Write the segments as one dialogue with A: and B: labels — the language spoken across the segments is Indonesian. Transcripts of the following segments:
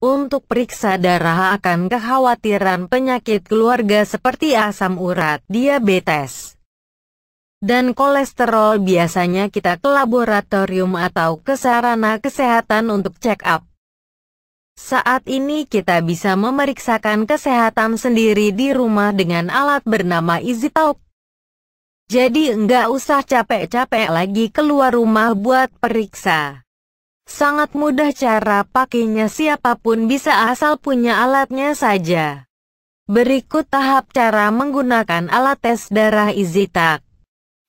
A: untuk periksa darah akan kekhawatiran penyakit keluarga seperti asam urat, diabetes, dan kolesterol biasanya kita ke laboratorium atau ke sarana kesehatan untuk check up. Saat ini kita bisa memeriksakan kesehatan sendiri di rumah dengan alat bernama EasyTalk. Jadi nggak usah capek-capek lagi keluar rumah buat periksa. Sangat mudah cara pakainya siapapun bisa asal punya alatnya saja. Berikut tahap cara menggunakan alat tes darah EasyTag.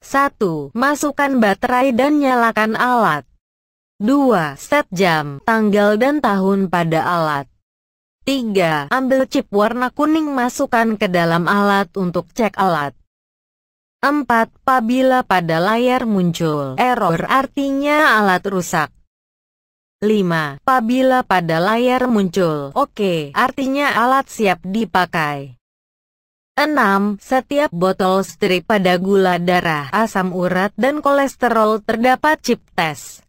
A: 1. Masukkan baterai dan nyalakan alat. 2. Set jam, tanggal dan tahun pada alat. 3. Ambil chip warna kuning masukkan ke dalam alat untuk cek alat. 4. Apabila pada layar muncul error artinya alat rusak. 5. Apabila pada layar muncul OK, artinya alat siap dipakai. 6. Setiap botol strip pada gula darah, asam urat, dan kolesterol terdapat chip tes.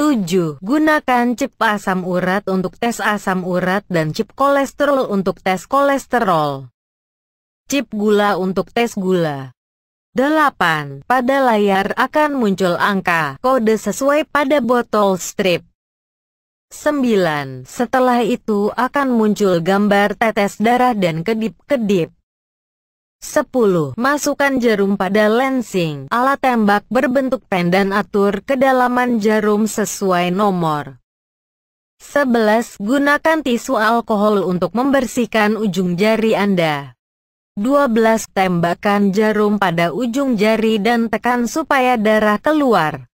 A: 7. Gunakan chip asam urat untuk tes asam urat dan chip kolesterol untuk tes kolesterol. Chip gula untuk tes gula. 8. Pada layar akan muncul angka kode sesuai pada botol strip. 9. Setelah itu akan muncul gambar tetes darah dan kedip-kedip. 10. Masukkan jarum pada lensing. Alat tembak berbentuk pendan atur kedalaman jarum sesuai nomor. 11. Gunakan tisu alkohol untuk membersihkan ujung jari Anda. 12 tembakan jarum pada ujung jari dan tekan supaya darah keluar.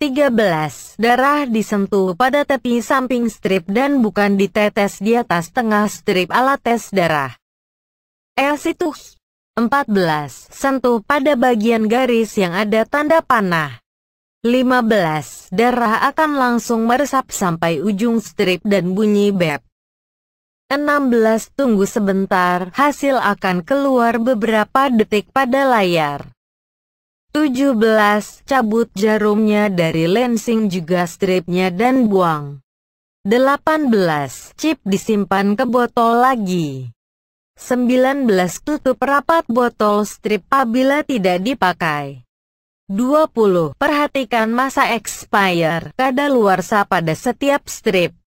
A: 13. Darah disentuh pada tepi samping strip dan bukan ditetes di atas tengah strip alat tes darah. Elsitus 14. Sentuh pada bagian garis yang ada tanda panah. 15. Darah akan langsung meresap sampai ujung strip dan bunyi beb. 16 tunggu sebentar, hasil akan keluar beberapa detik pada layar. 17 cabut jarumnya dari lensing juga stripnya dan buang. 18 chip disimpan ke botol lagi. 19 tutup rapat botol strip apabila tidak dipakai. 20. Perhatikan masa expire kadaluarsa pada setiap strip.